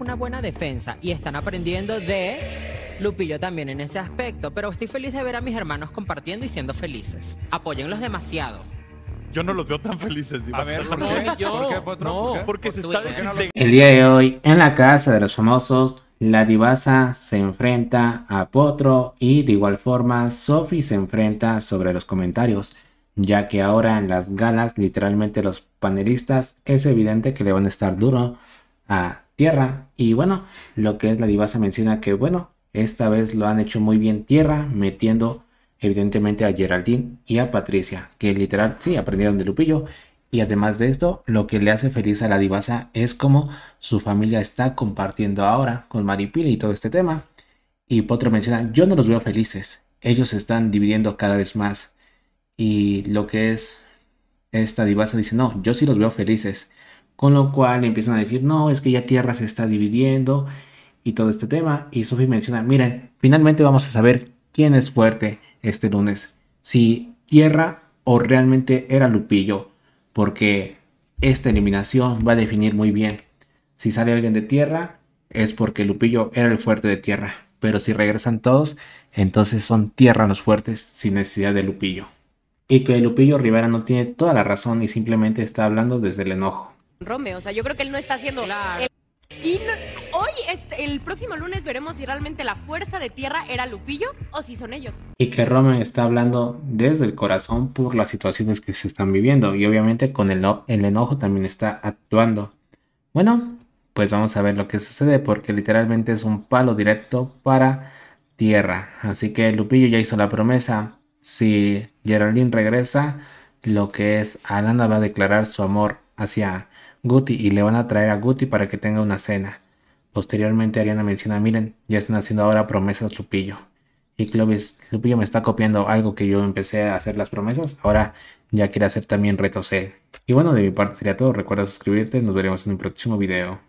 una buena defensa y están aprendiendo de Lupillo también en ese aspecto, pero estoy feliz de ver a mis hermanos compartiendo y siendo felices. Apóyenlos demasiado. Yo no los veo tan felices. a ver, ¿por, qué? No, El día de hoy, en la casa de los famosos, la divasa se enfrenta a Potro y de igual forma Sophie se enfrenta sobre los comentarios, ya que ahora en las galas literalmente los panelistas es evidente que le van a estar duro a tierra. Y bueno, lo que es la divasa menciona que bueno, esta vez lo han hecho muy bien tierra, metiendo evidentemente a Geraldine y a Patricia, que literal sí aprendieron de Lupillo. Y además de esto, lo que le hace feliz a la divasa es como su familia está compartiendo ahora con Maripili y todo este tema. Y Potro menciona, yo no los veo felices, ellos se están dividiendo cada vez más. Y lo que es esta divasa dice, no, yo sí los veo felices. Con lo cual empiezan a decir, no, es que ya Tierra se está dividiendo y todo este tema. Y Sophie menciona, miren, finalmente vamos a saber quién es fuerte este lunes. Si Tierra o realmente era Lupillo. Porque esta eliminación va a definir muy bien. Si sale alguien de Tierra, es porque Lupillo era el fuerte de Tierra. Pero si regresan todos, entonces son Tierra los fuertes sin necesidad de Lupillo. Y que Lupillo Rivera no tiene toda la razón y simplemente está hablando desde el enojo. Romeo, O sea, yo creo que él no está haciendo. la hoy, este, el próximo lunes, veremos si realmente la fuerza de tierra era Lupillo o si son ellos. Y que Romeo está hablando desde el corazón por las situaciones que se están viviendo. Y obviamente con el, el enojo también está actuando. Bueno, pues vamos a ver lo que sucede porque literalmente es un palo directo para tierra. Así que Lupillo ya hizo la promesa. Si Geraldine regresa, lo que es Alana va a declarar su amor hacia Guti y le van a traer a Guti para que tenga una cena. Posteriormente Ariana menciona, miren, ya están haciendo ahora promesas Lupillo. Y Clovis, Lupillo me está copiando algo que yo empecé a hacer las promesas, ahora ya quiere hacer también retos él. Y bueno, de mi parte sería todo, recuerda suscribirte, nos veremos en un próximo video.